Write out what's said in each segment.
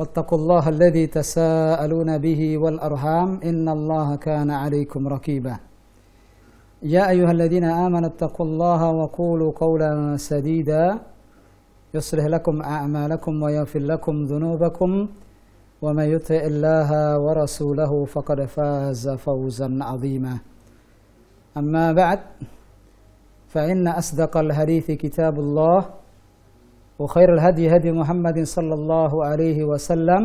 واتقوا الله الذي تساءلون به والأرحام إن الله كان عليكم ركيبا يا أيها الذين آمنوا اتقوا الله وقولوا قولا سديدا يصلح لكم أعمالكم ويغفر لكم ذنوبكم ومن يطع الله ورسوله فقد فاز فوزا عظيما أما بعد فإن أصدق الحديث كتاب الله وخير الهدي هدي محمد صلى الله عليه وسلم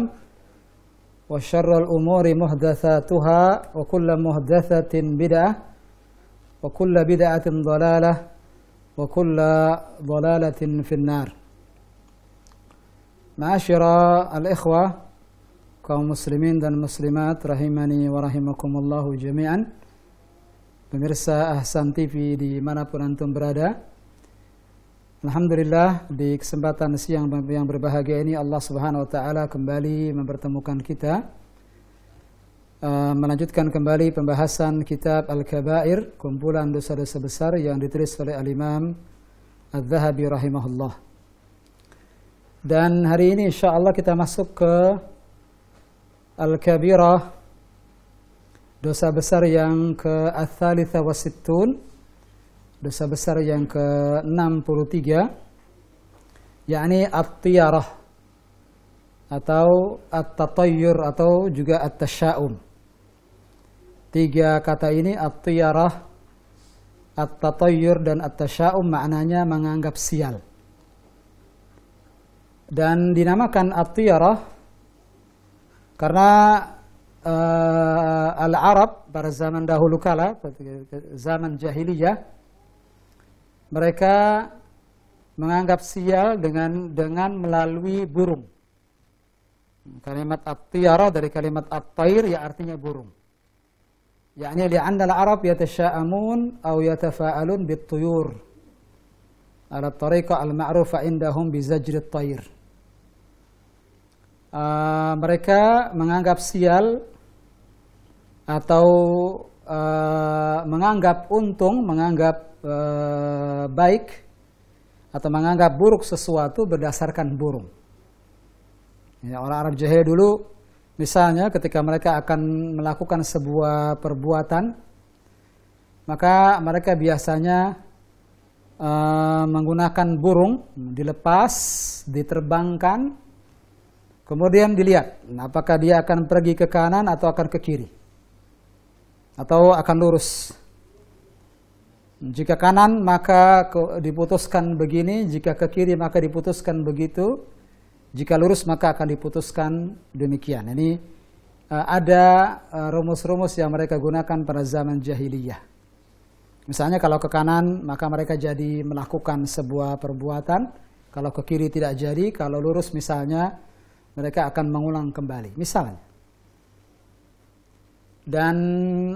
وشر الأمور محدثاتها وكل محدثة بدعة وكل بدعة ضلالة وكل ضلالة في النار معاشر الإخوة kaum مسلمين dan مسلمات rahimani ورحمكم الله جميعا pemirsa Ahsan TV dimanapun antum berada Alhamdulillah di kesempatan siang yang berbahagia ini Allah Subhanahu wa taala kembali mempertemukan kita uh, melanjutkan kembali pembahasan kitab Al-Kabair, kumpulan dosa-dosa besar yang ditulis oleh Al-Imam zahabi rahimahullah. Dan hari ini insya Allah kita masuk ke Al-Kabirah, dosa besar yang ke al dosa besar yang ke-63 yakni at-tiyarah atau at-tatayyur atau juga at-tasyaum. Tiga kata ini at-tiyarah, at-tatayyur dan at-tasyaum maknanya menganggap sial. Dan dinamakan at-tiyarah karena uh, al-Arab pada zaman dahulu kala, zaman jahiliyah mereka menganggap sial dengan dengan melalui burung. Kalimat at tiyara dari kalimat at-tair ya artinya burung. Yakni li'anna al-arab yatasya'amun aw yatafa'alun bit-tuyur. Ala tariqa al-ma'rufa indahum bi zajr at-tair. Uh, ah, mereka menganggap sial atau uh, menganggap untung, menganggap Eh, baik atau menganggap buruk sesuatu berdasarkan burung. Ya, orang Arab jahil dulu, misalnya ketika mereka akan melakukan sebuah perbuatan, maka mereka biasanya uh, menggunakan burung, dilepas, diterbangkan, Kemudian dilihat apakah dia akan pergi ke kanan atau akan ke kiri atau akan lurus. Jika kanan maka diputuskan begini, jika ke kiri maka diputuskan begitu, jika lurus maka akan diputuskan demikian. Ini eh, ada eh, rumus-rumus yang mereka gunakan pada zaman jahiliyah. Misalnya kalau ke kanan maka mereka jadi melakukan sebuah perbuatan, kalau ke kiri tidak jadi, kalau lurus misalnya mereka akan mengulang kembali. Misalnya. Dan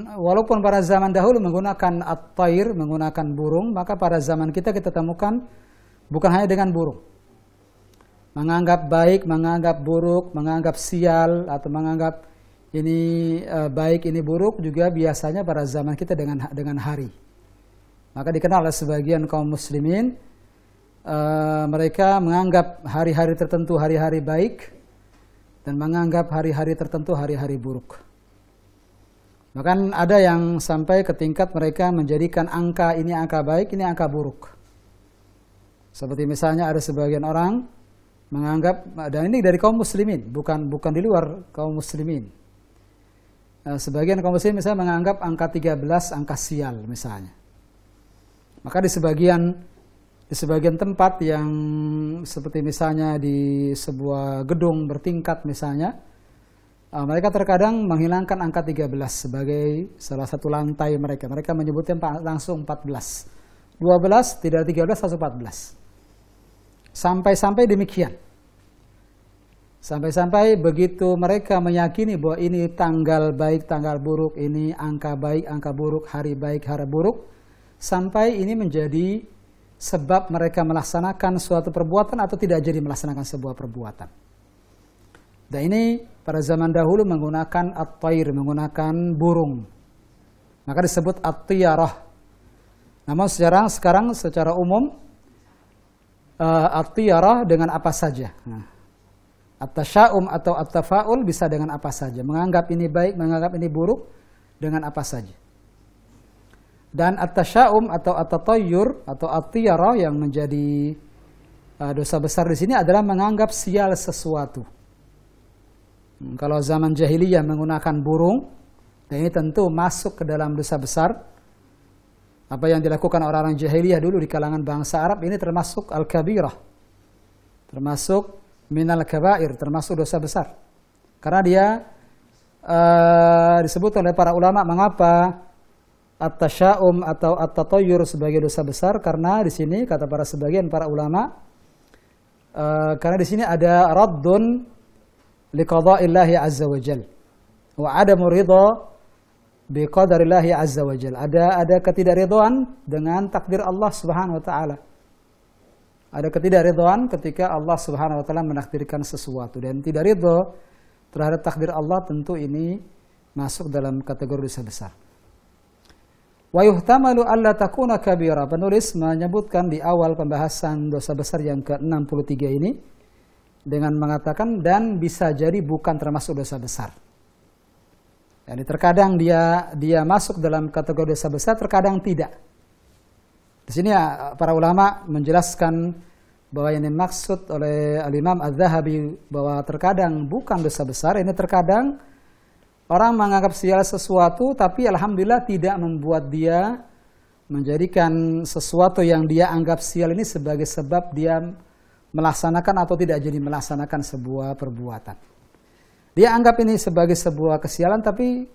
walaupun pada zaman dahulu menggunakan at-tair, menggunakan burung, maka pada zaman kita kita temukan bukan hanya dengan burung. Menganggap baik, menganggap buruk, menganggap sial, atau menganggap ini eh, baik, ini buruk juga biasanya pada zaman kita dengan dengan hari. Maka dikenal oleh sebagian kaum muslimin, uh, mereka menganggap hari-hari tertentu hari-hari baik, dan menganggap hari-hari tertentu hari-hari buruk. Bahkan ada yang sampai ke tingkat mereka menjadikan angka ini angka baik, ini angka buruk. Seperti misalnya ada sebagian orang menganggap dan ini dari kaum muslimin, bukan bukan di luar kaum muslimin. Eh, sebagian kaum muslimin misalnya menganggap angka 13 angka sial misalnya. Maka di sebagian di sebagian tempat yang seperti misalnya di sebuah gedung bertingkat misalnya, Ah, mereka terkadang menghilangkan angka 13 sebagai salah satu lantai mereka. Mereka menyebutnya langsung 14. 12 tidak 13 langsung 14. Sampai-sampai demikian. Sampai-sampai begitu mereka meyakini bahwa ini tanggal baik, tanggal buruk, ini angka baik, angka buruk, hari baik, hari buruk. Sampai ini menjadi sebab mereka melaksanakan suatu perbuatan atau tidak jadi melaksanakan sebuah perbuatan. Dan ini pada zaman dahulu menggunakan at menggunakan burung. Maka disebut at Namun sekarang, sekarang secara umum uh, eh, at dengan apa saja. Nah, at-tasyaum atau at-tafaul bisa dengan apa saja. Menganggap ini baik, menganggap ini buruk dengan apa saja. Dan at-tasyaum atau at-tatayyur atau at yang menjadi uh, dosa besar di sini adalah menganggap sial sesuatu kalau zaman jahiliyah menggunakan burung, ini tentu masuk ke dalam dosa besar. Apa yang dilakukan orang-orang jahiliyah dulu di kalangan bangsa Arab ini termasuk al-kabirah. Termasuk minal kabair, termasuk dosa besar. Karena dia uh, disebut oleh para ulama mengapa at-tasyaum atau at-tatayyur sebagai dosa besar karena di sini kata para sebagian para ulama uh, karena di sini ada raddun لقضاء الله عز وجل وعدم رضا بقدر الله عز وجل ada ada ketidakridhaan dengan takdir Allah Subhanahu wa taala ada ketidakridhaan ketika Allah Subhanahu wa taala menakdirkan sesuatu dan tidak ridho terhadap takdir Allah tentu ini masuk dalam kategori dosa besar. Wa yuhtamalu alla takuna kabira. Penulis menyebutkan di awal pembahasan dosa besar yang ke-63 ini dengan mengatakan dan bisa jadi bukan termasuk dosa besar. Jadi terkadang dia dia masuk dalam kategori dosa besar, terkadang tidak. Di sini eh, para ulama menjelaskan bahwa yang dimaksud oleh Al-Imam Az-Zahabi bahwa terkadang bukan dosa besar, ini terkadang orang menganggap sial sesuatu tapi alhamdulillah tidak membuat dia menjadikan sesuatu yang dia anggap sial ini sebagai sebab dia melaksanakan atau tidak jadi melaksanakan sebuah perbuatan. Dia anggap ini sebagai sebuah kesialan tapi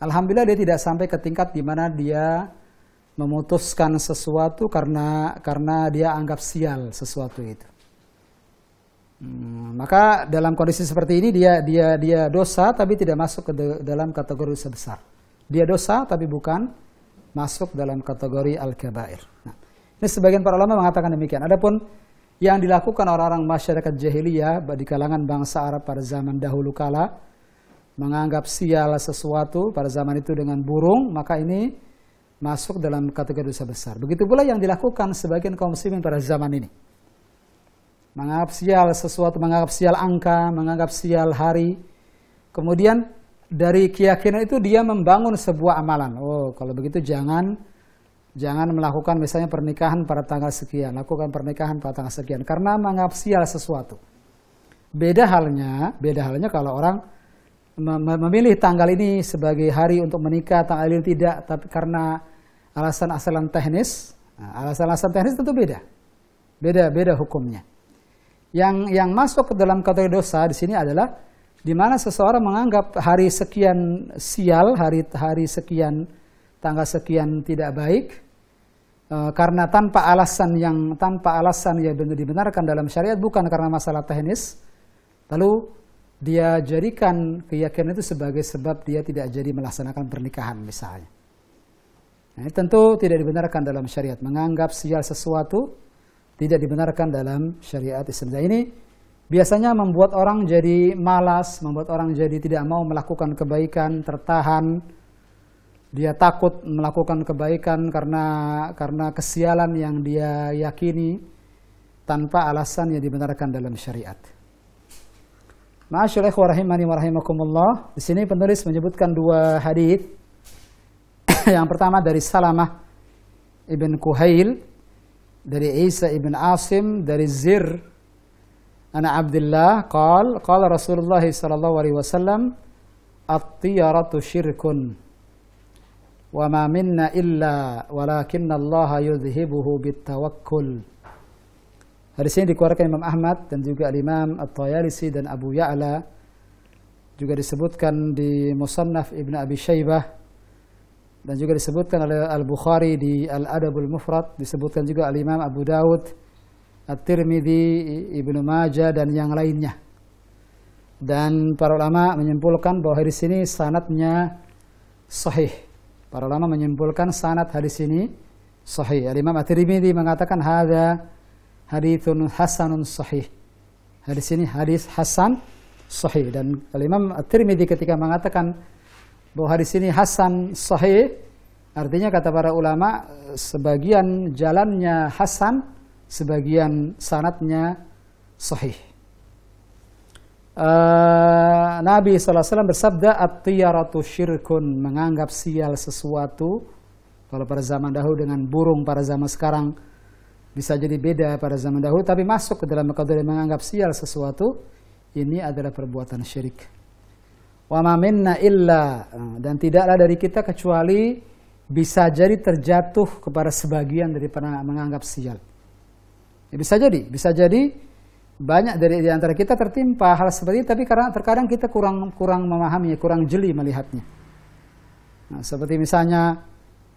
alhamdulillah dia tidak sampai ke tingkat di mana dia memutuskan sesuatu karena karena dia anggap sial sesuatu itu. Hmm, maka dalam kondisi seperti ini dia dia dia dosa tapi tidak masuk ke dalam kategori sebesar. Dia dosa tapi bukan masuk dalam kategori al-kabair. Nah, ini sebagian para ulama mengatakan demikian. Adapun yang dilakukan orang-orang masyarakat jahiliyah di kalangan bangsa Arab pada zaman dahulu kala menganggap sial sesuatu pada zaman itu dengan burung maka ini masuk dalam kategori dosa besar. Begitu pula yang dilakukan sebagian kaum muslimin pada zaman ini. Menganggap sial sesuatu, menganggap sial angka, menganggap sial hari. Kemudian dari keyakinan itu dia membangun sebuah amalan. Oh, kalau begitu jangan Jangan melakukan misalnya pernikahan pada tanggal sekian, lakukan pernikahan pada tanggal sekian karena menganggap sial sesuatu. Beda halnya, beda halnya kalau orang memilih tanggal ini sebagai hari untuk menikah, tanggal ini tidak, tapi karena alasan asalan teknis, nah, alasan-alasan teknis tentu beda. Beda beda hukumnya. Yang yang masuk ke dalam kategori dosa di sini adalah di mana seseorang menganggap hari sekian sial, hari hari sekian tanggal sekian tidak baik Eh, karena tanpa alasan yang tanpa alasan yang dibenarkan dalam syariat bukan karena masalah teknis lalu dia jadikan keyakinan itu sebagai sebab dia tidak jadi melaksanakan pernikahan misalnya nah, tentu tidak dibenarkan dalam syariat menganggap sial sesuatu tidak dibenarkan dalam syariat Islam nah, ini biasanya membuat orang jadi malas membuat orang jadi tidak mau melakukan kebaikan tertahan dia takut melakukan kebaikan karena karena kesialan yang dia yakini tanpa alasan yang dibenarkan dalam syariat. Ma'asyiral wa rahimani wa rahimakumullah. Di sini penulis menyebutkan dua hadis. yang pertama dari Salamah ibn Kuhail dari Isa ibn Asim dari Zir Ana Abdullah qal qala Rasulullah sallallahu alaihi wasallam at-tiyaratu syirkun wa ma minna illa walakinna Allah yudhibuhu bitawakkul hadis ini dikeluarkan Imam Ahmad dan juga Imam At-Tayalisi dan Abu Ya'la juga disebutkan di Musannaf Ibn Abi Shaybah dan juga disebutkan oleh Al-Bukhari di Al-Adabul Mufrad disebutkan juga Al-Imam Abu Dawud At-Tirmidhi, Ibnu Majah dan yang lainnya. Dan para ulama menyimpulkan bahwa hadis ini sanatnya sahih. Para ulama menyimpulkan sanad hadis ini sahih. Al Imam At-Tirmidzi mengatakan hadza haditsun hasanun sahih. Hadis ini hadis hasan sahih dan Al Imam At-Tirmidzi ketika mengatakan bahwa hadis ini hasan sahih artinya kata para ulama sebagian jalannya hasan sebagian sanatnya sahih. Eh, Nabi SAW bersabda At-tiyaratu syirkun Menganggap sial sesuatu Kalau pada zaman dahulu dengan burung Pada zaman sekarang Bisa jadi beda pada zaman dahulu Tapi masuk ke dalam kategori menganggap sial sesuatu Ini adalah perbuatan syirik Wa ma minna illa eh, Dan tidaklah dari kita kecuali Bisa jadi terjatuh kepada sebagian Dari menganggap sial ya, Bisa jadi Bisa jadi banyak dari, di antara kita tertimpa hal seperti itu, tapi karena terkadang kita kurang kurang memahaminya, kurang jeli melihatnya. Nah, seperti misalnya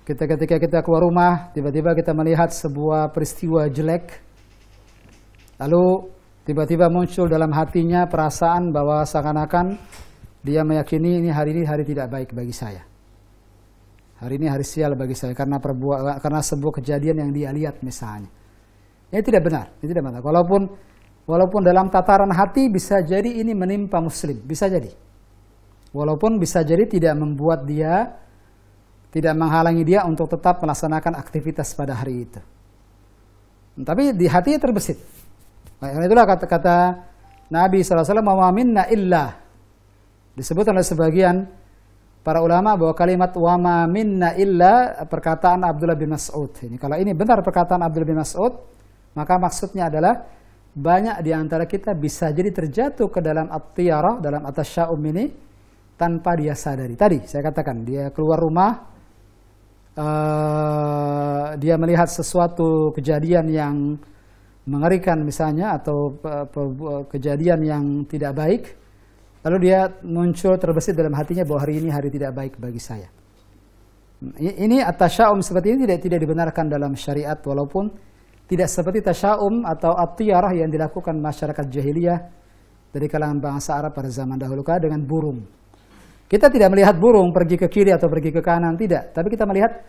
kita ketika kita keluar rumah, tiba-tiba kita melihat sebuah peristiwa jelek, lalu tiba-tiba muncul dalam hatinya perasaan bahwa seakan-akan dia meyakini ini hari ini hari tidak baik bagi saya. Hari ini hari sial bagi saya karena perbuat karena sebuah kejadian yang dia lihat misalnya. Ini tidak benar, ini tidak benar. Walaupun Walaupun dalam tataran hati bisa jadi ini menimpa muslim, bisa jadi. Walaupun bisa jadi tidak membuat dia, tidak menghalangi dia untuk tetap melaksanakan aktivitas pada hari itu. Tapi di hatinya terbesit. Nah, karena itulah kata-kata Nabi SAW, wa minna illa. Disebut oleh sebagian para ulama bahwa kalimat wama minna illa perkataan Abdullah bin Mas'ud. Ini kalau ini benar perkataan Abdullah bin Mas'ud, maka maksudnya adalah banyak di antara kita bisa jadi terjatuh ke dalam at dalam atas syaum ini tanpa dia sadari. Tadi saya katakan dia keluar rumah, uh, dia melihat sesuatu kejadian yang mengerikan misalnya atau uh, kejadian yang tidak baik, lalu dia muncul terbesit dalam hatinya bahwa hari ini hari tidak baik bagi saya. Ini atas syaum seperti ini tidak tidak dibenarkan dalam syariat walaupun tidak seperti tasyaum atau atiyarah yang dilakukan masyarakat jahiliyah dari kalangan bangsa Arab pada zaman dahulu kala dengan burung. Kita tidak melihat burung pergi ke kiri atau pergi ke kanan, tidak. Tapi kita melihat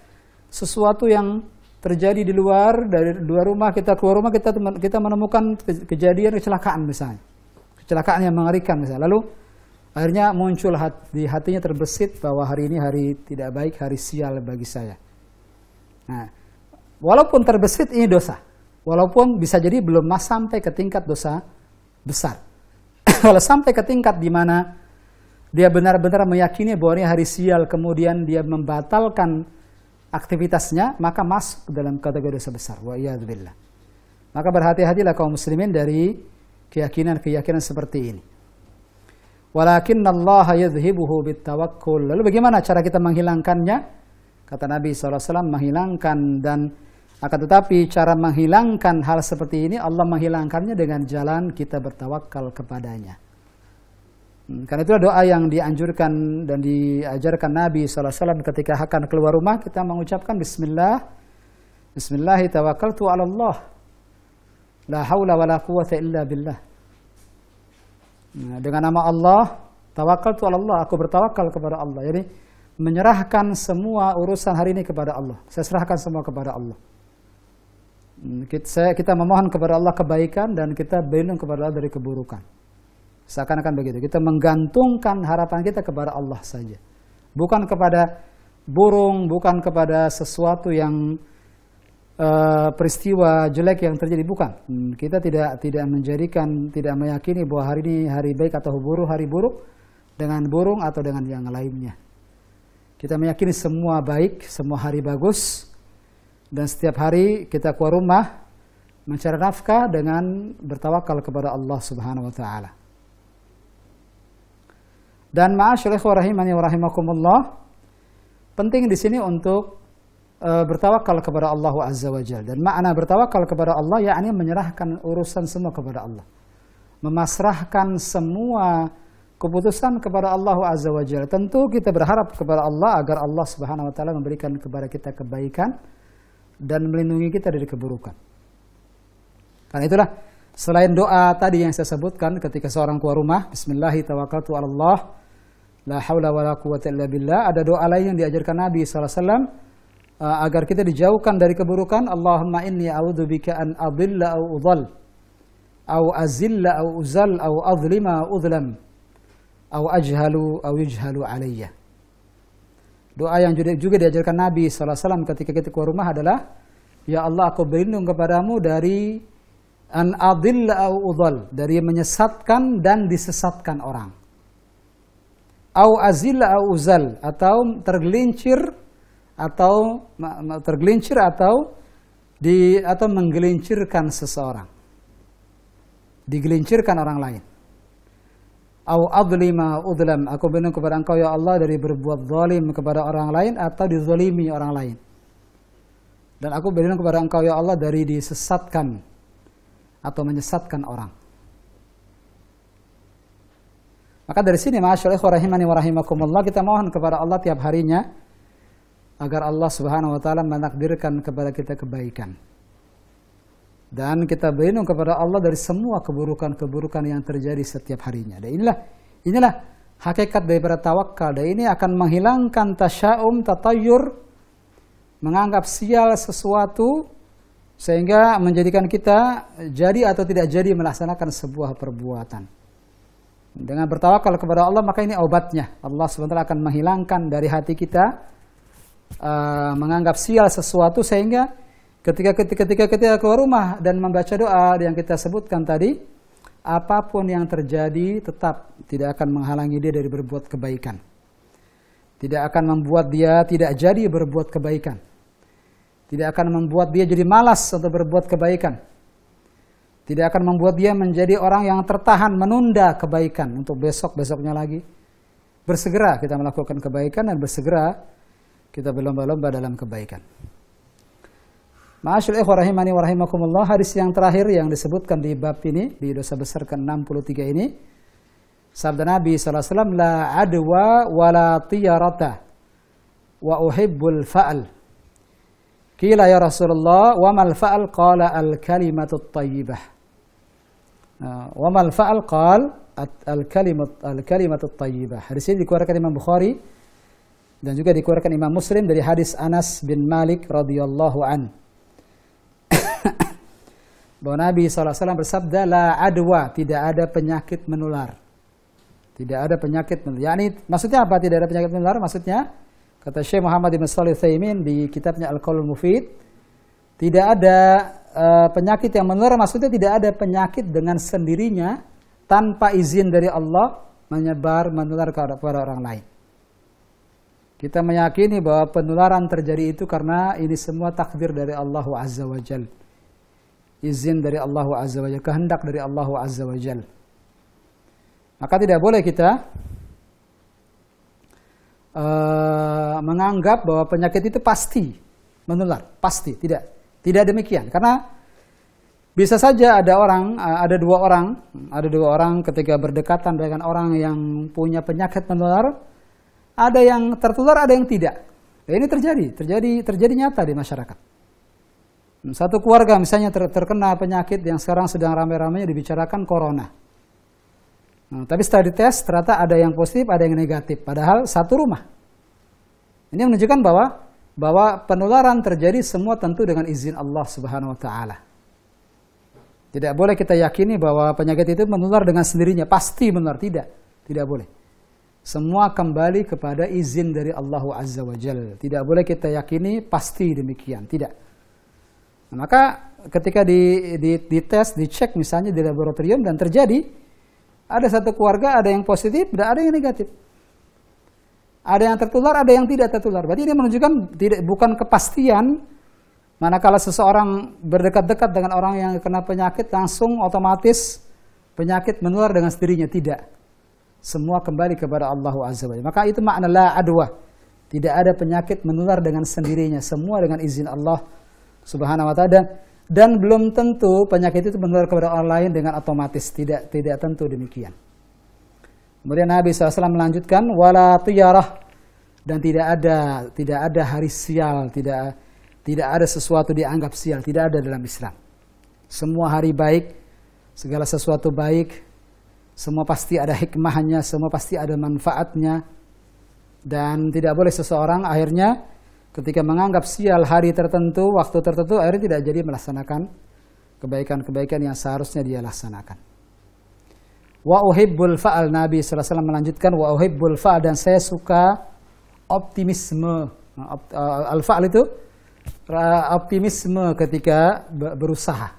sesuatu yang terjadi di luar dari dua rumah kita keluar rumah kita kita menemukan kejadian kecelakaan misalnya kecelakaan yang mengerikan misalnya lalu akhirnya muncul hat, di hatinya terbesit bahwa hari ini hari tidak baik hari sial bagi saya nah walaupun terbesit ini dosa Walaupun bisa jadi belum mas sampai ke tingkat dosa besar. Kalau sampai ke tingkat di mana dia benar-benar meyakini bahwa ini hari sial, kemudian dia membatalkan aktivitasnya, maka masuk dalam kategori dosa besar. Wa iyadzubillah. Maka berhati-hatilah kaum muslimin dari keyakinan-keyakinan seperti ini. Walakin Allah yadhibuhu bitawakkul. Lalu bagaimana cara kita menghilangkannya? Kata Nabi SAW, menghilangkan dan akan tetapi cara menghilangkan hal seperti ini Allah menghilangkannya dengan jalan kita bertawakal kepadanya. Hmm, karena itulah doa yang dianjurkan dan diajarkan Nabi SAW ketika akan keluar rumah kita mengucapkan Bismillah. Bismillah tawakkaltu ala Allah. La hawla wa la quwwata illa billah. Hmm, dengan nama Allah, tawakal ala Allah. Aku bertawakal kepada Allah. Jadi menyerahkan semua urusan hari ini kepada Allah. Saya serahkan semua kepada Allah saya kita memohon kepada Allah kebaikan dan kita berlindung kepada Allah dari keburukan. Seakan-akan begitu. Kita menggantungkan harapan kita kepada Allah saja. Bukan kepada burung, bukan kepada sesuatu yang uh, peristiwa jelek yang terjadi. Bukan. Hmm, kita tidak tidak menjadikan, tidak meyakini bahwa hari ini hari baik atau buruk, hari buruk dengan burung atau dengan yang lainnya. Kita meyakini semua baik, semua hari bagus, dan setiap hari kita keluar rumah mencari nafkah dengan bertawakal kepada Allah Subhanahu wa taala. Dan ma'asyar ikhwah rahimani wa rahimakumullah, penting di sini untuk e, bertawakal kepada Allah Azza wa Jalla. Dan makna bertawakal kepada Allah yakni menyerahkan urusan semua kepada Allah. Memasrahkan semua keputusan kepada Allah Azza wa Jalla. Tentu kita berharap kepada Allah agar Allah Subhanahu wa taala memberikan kepada kita kebaikan dan melindungi kita dari keburukan. Karena itulah selain doa tadi yang saya sebutkan ketika seorang keluar rumah, Bismillahirrahmanirrahim, la haula illa billah, ada doa lain yang diajarkan Nabi SAW eh, agar kita dijauhkan dari keburukan. Allahumma inni bika an adilla au udhal, au azilla au uzal, au azlima au udhlam. au ajhalu au yujhalu alayya. Doa yang juga diajarkan Nabi SAW ketika kita keluar rumah adalah, Ya Allah, aku berlindung kepadamu dari an adilla au udhal, dari menyesatkan dan disesatkan orang. Au azilla au uzal, atau tergelincir atau tergelincir atau di atau menggelincirkan seseorang. Digelincirkan orang lain au adlima udlam. Aku berlindung kepada engkau ya Allah dari berbuat zalim kepada orang lain atau dizalimi orang lain. Dan aku berlindung kepada engkau ya Allah dari disesatkan atau menyesatkan orang. Maka dari sini masyaallah rahimani wa rahimakumullah kita mohon kepada Allah tiap harinya agar Allah Subhanahu wa taala menakdirkan kepada kita kebaikan dan kita berlindung kepada Allah dari semua keburukan-keburukan yang terjadi setiap harinya. Dan inilah inilah hakikat daripada tawakal. Dan ini akan menghilangkan tasya'um, tatayur, menganggap sial sesuatu sehingga menjadikan kita jadi atau tidak jadi melaksanakan sebuah perbuatan. Dengan bertawakal kepada Allah maka ini obatnya. Allah SWT akan menghilangkan dari hati kita uh, menganggap sial sesuatu sehingga Ketika ketika ketika kita keluar rumah dan membaca doa yang kita sebutkan tadi, apapun yang terjadi tetap tidak akan menghalangi dia dari berbuat kebaikan. Tidak akan membuat dia tidak jadi berbuat kebaikan. Tidak akan membuat dia jadi malas untuk berbuat kebaikan. Tidak akan membuat dia menjadi orang yang tertahan menunda kebaikan untuk besok-besoknya lagi. Bersegera kita melakukan kebaikan dan bersegera kita berlomba-lomba dalam kebaikan. Ma'asyil ikhwa rahimani wa rahimakumullah, hadis yang terakhir yang disebutkan di bab ini, di dosa besar ke-63 ini, sabda Nabi SAW, La adwa wa la tiyarata wa uhibbul fa'al. Kila ya Rasulullah, wa mal fa'al qala al-kalimatu tayyibah. Nah, wa mal fa'al qala al-kalimatu tayyibah. Hadis ini dikeluarkan Imam Bukhari dan juga dikeluarkan Imam Muslim dari hadis Anas bin Malik radhiyallahu anhu bahwa Nabi SAW bersabda, La adwa, tidak ada penyakit menular. Tidak ada penyakit menular. Yani, maksudnya apa tidak ada penyakit menular? Maksudnya, kata Syekh Muhammad bin Salih Thaymin di kitabnya Al-Qawlul Mufid, tidak ada e, penyakit yang menular, maksudnya tidak ada penyakit dengan sendirinya, tanpa izin dari Allah, menyebar, menular kepada orang lain. Kita meyakini bahwa penularan terjadi itu karena ini semua takdir dari Allah Azza wa Jalla izin dari Allah Azza wa Jalla, kehendak dari Allah Azza wa Jalla. Maka tidak boleh kita uh, menganggap bahwa penyakit itu pasti menular, pasti tidak. Tidak demikian karena bisa saja ada orang, eh, ada dua orang, ada dua orang ketika berdekatan dengan orang yang punya penyakit menular, ada yang tertular, ada yang tidak. Ya, ini terjadi, terjadi, terjadi nyata di masyarakat. Satu keluarga misalnya ter terkena penyakit yang sekarang sedang ramai-ramainya dibicarakan corona. Nah, tapi setelah dites ternyata ada yang positif, ada yang negatif. Padahal satu rumah. Ini menunjukkan bahwa bahwa penularan terjadi semua tentu dengan izin Allah Subhanahu wa taala. Tidak boleh kita yakini bahwa penyakit itu menular dengan sendirinya, pasti menular, tidak. Tidak boleh. Semua kembali kepada izin dari Allah Azza wa Jalla. Tidak boleh kita yakini pasti demikian, tidak maka ketika di, di, tes, dicek misalnya di laboratorium dan terjadi ada satu keluarga ada yang positif dan ada yang negatif. Ada yang tertular, ada yang tidak tertular. Berarti ini menunjukkan tidak bukan kepastian manakala seseorang berdekat-dekat dengan orang yang kena penyakit langsung otomatis penyakit menular dengan sendirinya tidak. Semua kembali kepada Allah Azza wa Maka itu makna la adwa. Tidak ada penyakit menular dengan sendirinya, semua dengan izin Allah Subhanahu wa taala dan dan belum tentu penyakit itu menular kepada orang lain dengan otomatis, tidak tidak tentu demikian. Kemudian Nabi SAW melanjutkan wala tuyarah dan tidak ada tidak ada hari sial, tidak tidak ada sesuatu dianggap sial, tidak ada dalam Islam. Semua hari baik, segala sesuatu baik, semua pasti ada hikmahnya, semua pasti ada manfaatnya dan tidak boleh seseorang akhirnya ketika menganggap sial hari tertentu, waktu tertentu, akhirnya tidak jadi melaksanakan kebaikan-kebaikan yang seharusnya dia laksanakan. Wa uhibbul fa'al Nabi SAW melanjutkan wa uhibbul fa'al dan saya suka optimisme. Nah, eh, al-fa'al itu optimisme ketika berusaha.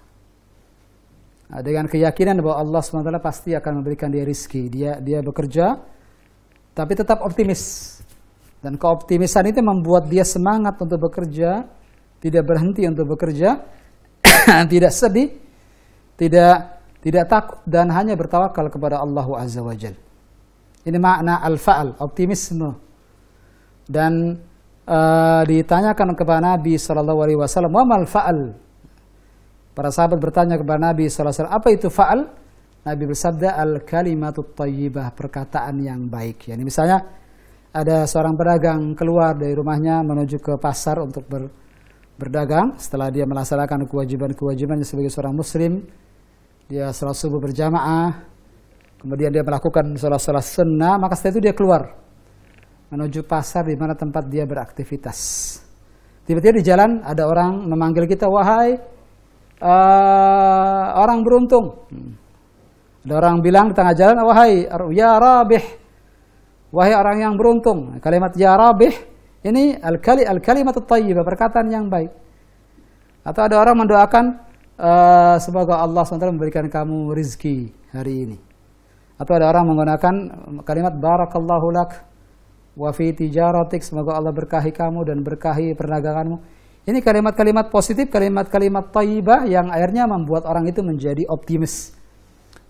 Nah, dengan keyakinan bahwa Allah SWT pasti akan memberikan dia rizki. Dia, dia bekerja tapi tetap optimis dan keoptimisan itu membuat dia semangat untuk bekerja, tidak berhenti untuk bekerja, tidak sedih, tidak tidak takut dan hanya bertawakal kepada Allah Azza wa Jal. Ini makna al-fa'al, optimisme. Dan uh, ditanyakan kepada Nabi saw. alaihi al "Wa fa'al?" Para sahabat bertanya kepada Nabi saw. "Apa itu fa'al?" Nabi bersabda, "Al kalimatut tayyibah perkataan yang baik. Yani misalnya ada seorang pedagang keluar dari rumahnya menuju ke pasar untuk ber, berdagang. Setelah dia melaksanakan kewajiban-kewajibannya sebagai seorang muslim, dia sholat subuh berjamaah, kemudian dia melakukan sholat-sholat sunnah, maka setelah itu dia keluar menuju pasar di mana tempat dia beraktivitas. Tiba-tiba di jalan ada orang memanggil kita, wahai uh, orang beruntung. Hmm. Ada orang bilang di tengah jalan, wahai ya Rabih, Wahai orang yang beruntung. Kalimat ya rabih ini al-kali al-kalimat thayyibah, perkataan yang baik. Atau ada orang mendoakan uh, semoga Allah SWT memberikan kamu rezeki hari ini. Atau ada orang menggunakan kalimat barakallahu lak wa fi tijaratik semoga Allah berkahi kamu dan berkahi perdaganganmu. Ini kalimat-kalimat positif, kalimat-kalimat thayyibah yang akhirnya membuat orang itu menjadi optimis.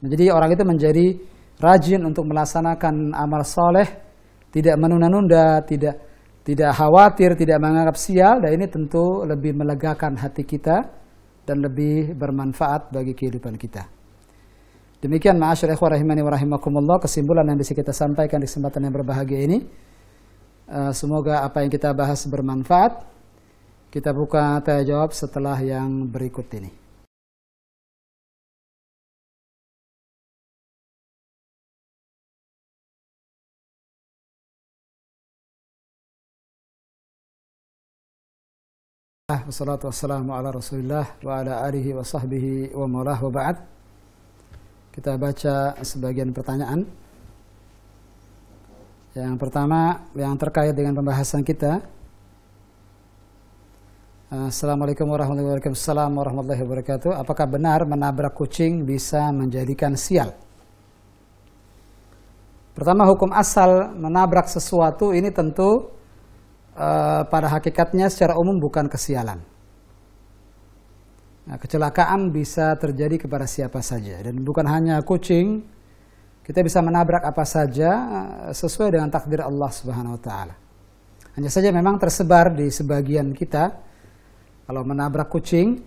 Jadi orang itu menjadi rajin untuk melaksanakan amal soleh, tidak menunda-nunda, tidak tidak khawatir, tidak menganggap sial, dan ini tentu lebih melegakan hati kita dan lebih bermanfaat bagi kehidupan kita. Demikian ma'asyur ikhwar rahimani wa rahimakumullah, kesimpulan yang bisa kita sampaikan di kesempatan yang berbahagia ini. Eh, semoga apa yang kita bahas bermanfaat. Kita buka tanya jawab setelah yang berikut ini. Wassalatu wassalamu ala rasulillah wa ala alihi wa sahbihi wa maulah wa Kita baca sebagian pertanyaan Yang pertama yang terkait dengan pembahasan kita Assalamualaikum Assalamualaikum warahmatullahi wabarakatuh Apakah benar menabrak kucing bisa menjadikan sial? Pertama hukum asal menabrak sesuatu ini tentu Eh, pada hakikatnya secara umum bukan kesialan. Nah, kecelakaan bisa terjadi kepada siapa saja dan bukan hanya kucing, kita bisa menabrak apa saja eh, sesuai dengan takdir Allah Subhanahu wa taala. Hanya saja memang tersebar di sebagian kita kalau menabrak kucing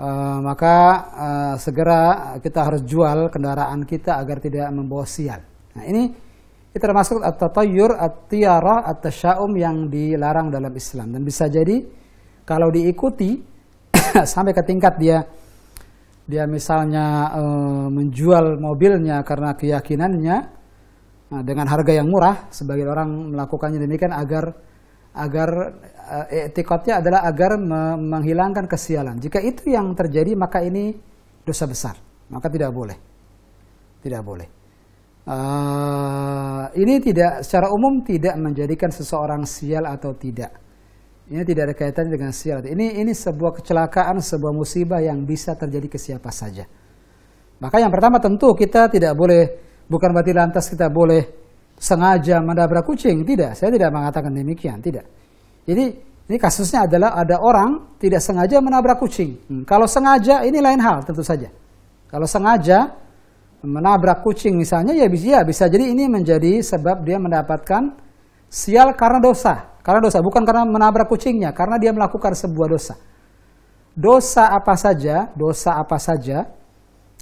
uh, maka uh, segera kita harus jual kendaraan kita agar tidak membawa sial. Nah, ini itu termasuk at-tatayyur, at-tiyara, at-tasyaum yang dilarang dalam Islam. Dan bisa jadi kalau diikuti sampai ke tingkat dia dia misalnya e, menjual mobilnya karena keyakinannya nah, dengan harga yang murah sebagai orang melakukannya demikian agar agar e, eh, etikotnya adalah agar me menghilangkan kesialan. Jika itu yang terjadi maka ini dosa besar. Maka tidak boleh. Tidak boleh. Eh, ini tidak secara umum tidak menjadikan seseorang sial atau tidak. Ini tidak ada kaitannya dengan sial. Ini ini sebuah kecelakaan, sebuah musibah yang bisa terjadi ke siapa saja. Maka yang pertama tentu kita tidak boleh bukan berarti lantas kita boleh sengaja mendabrak kucing, tidak. Saya tidak mengatakan demikian, tidak. Jadi ini kasusnya adalah ada orang tidak sengaja menabrak kucing. Hmm, kalau sengaja ini lain hal tentu saja. Kalau sengaja menabrak kucing misalnya ya bisa ya bisa jadi ini menjadi sebab dia mendapatkan sial karena dosa. Karena dosa bukan karena menabrak kucingnya, karena dia melakukan sebuah dosa. Dosa apa saja? Dosa apa saja?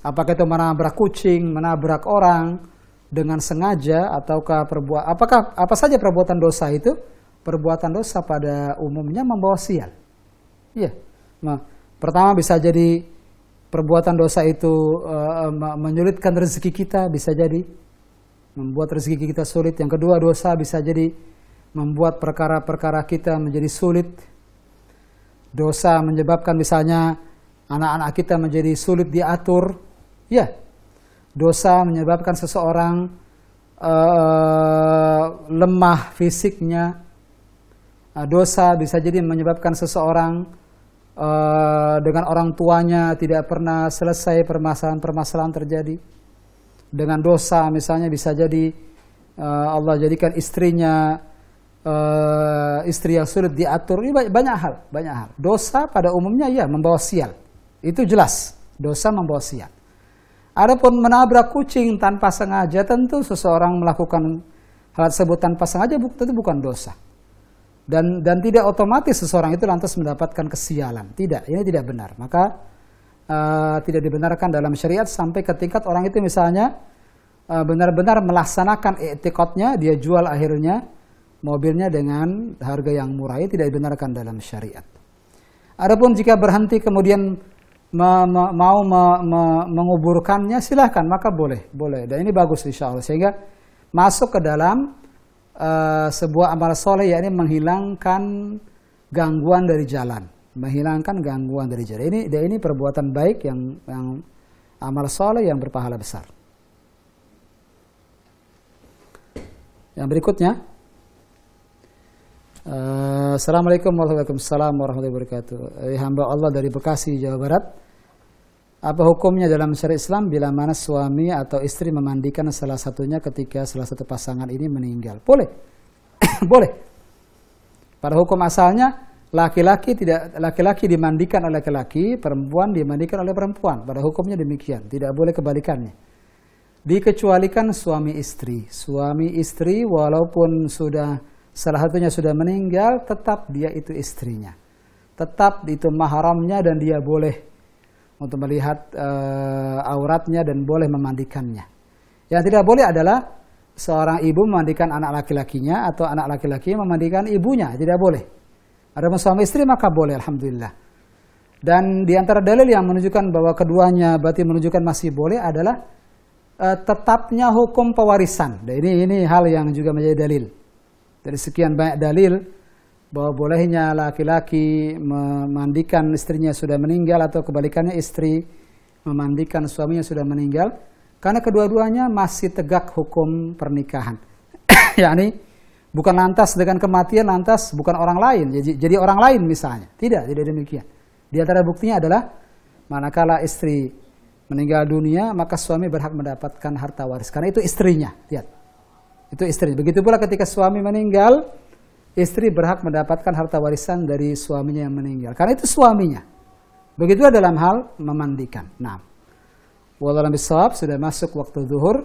Apakah itu menabrak kucing, menabrak orang dengan sengaja ataukah perbuat apakah apa saja perbuatan dosa itu? Perbuatan dosa pada umumnya membawa sial. Iya. Nah, pertama bisa jadi perbuatan dosa itu uh, menyulitkan rezeki kita bisa jadi membuat rezeki kita sulit. Yang kedua dosa bisa jadi membuat perkara-perkara kita menjadi sulit. Dosa menyebabkan misalnya anak-anak kita menjadi sulit diatur. Ya, dosa menyebabkan seseorang uh, lemah fisiknya. Nah, dosa bisa jadi menyebabkan seseorang uh, dengan orang tuanya tidak pernah selesai permasalahan-permasalahan terjadi. Dengan dosa misalnya bisa jadi uh, Allah jadikan istrinya uh, istri yang sulit diatur. Ini banyak, banyak hal, banyak hal. Dosa pada umumnya ya membawa sial. Itu jelas, dosa membawa sial. Adapun menabrak kucing tanpa sengaja tentu seseorang melakukan hal tersebut tanpa sengaja tentu bukan dosa dan dan tidak otomatis seseorang itu lantas mendapatkan kesialan. Tidak, ini tidak benar. Maka uh, tidak dibenarkan dalam syariat sampai ke tingkat orang itu misalnya eh, benar-benar uh, melaksanakan etikotnya, dia jual akhirnya mobilnya dengan harga yang murah, tidak dibenarkan dalam syariat. Adapun jika berhenti kemudian me, me, mau me, me, menguburkannya silahkan maka boleh boleh dan ini bagus insya Allah sehingga masuk ke dalam Eh, sebuah amal soleh yakni menghilangkan gangguan dari jalan, menghilangkan gangguan dari jalan. Ini dia ini perbuatan baik yang yang amal soleh yang berpahala besar. Yang berikutnya, uh, Assalamualaikum warahmatullahi wabarakatuh. Eh, hamba Allah dari Bekasi, Jawa Barat. Apa hukumnya dalam syariat Islam bila mana suami atau istri memandikan salah satunya ketika salah satu pasangan ini meninggal? Boleh. Boleh. Pada hukum asalnya laki-laki tidak laki-laki dimandikan oleh laki-laki, perempuan dimandikan oleh perempuan. Pada hukumnya demikian, tidak boleh kebalikannya. Dikecualikan suami istri. Suami istri walaupun sudah salah satunya sudah meninggal, tetap dia itu istrinya. Tetap itu mahramnya dan dia boleh untuk melihat uh, auratnya dan boleh memandikannya. Yang tidak boleh adalah seorang ibu memandikan anak laki-lakinya atau anak laki-laki memandikan ibunya, tidak boleh. Ada suami istri maka boleh, alhamdulillah. Dan di antara dalil yang menunjukkan bahwa keduanya berarti menunjukkan masih boleh adalah uh, tetapnya hukum pewarisan. Dan ini ini hal yang juga menjadi dalil. Dari sekian banyak dalil bahwa bolehnya laki-laki memandikan istrinya sudah meninggal atau kebalikannya istri memandikan suaminya sudah meninggal karena kedua-duanya masih tegak hukum pernikahan. yakni bukan lantas dengan kematian lantas bukan orang lain jadi, jadi orang lain misalnya. Tidak, tidak demikian. Di antara buktinya adalah manakala istri meninggal dunia maka suami berhak mendapatkan harta waris karena itu istrinya. Lihat. Itu istri. Begitu pula ketika suami meninggal istri berhak mendapatkan harta warisan dari suaminya yang meninggal. Karena itu suaminya. Begitu dalam hal memandikan. Nah, walau bisawab sudah masuk waktu zuhur.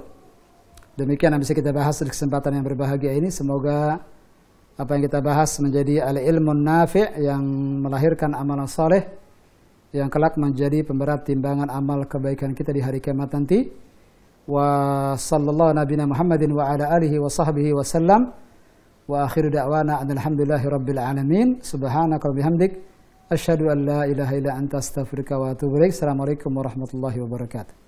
Demikian yang bisa kita bahas di kesempatan yang berbahagia ini. Semoga apa yang kita bahas menjadi al ilmu nafi' yang melahirkan amal saleh yang kelak menjadi pemberat timbangan amal kebaikan kita di hari kiamat nanti. Wa sallallahu nabina Muhammadin wa ala alihi wa sahbihi wa sallam wa akhiru da'wana alhamdulillahi rabbil alamin subhanaka bihamdik asyhadu an la ilaha illa anta astaghfiruka wa atubu ilaik assalamualaikum warahmatullahi wabarakatuh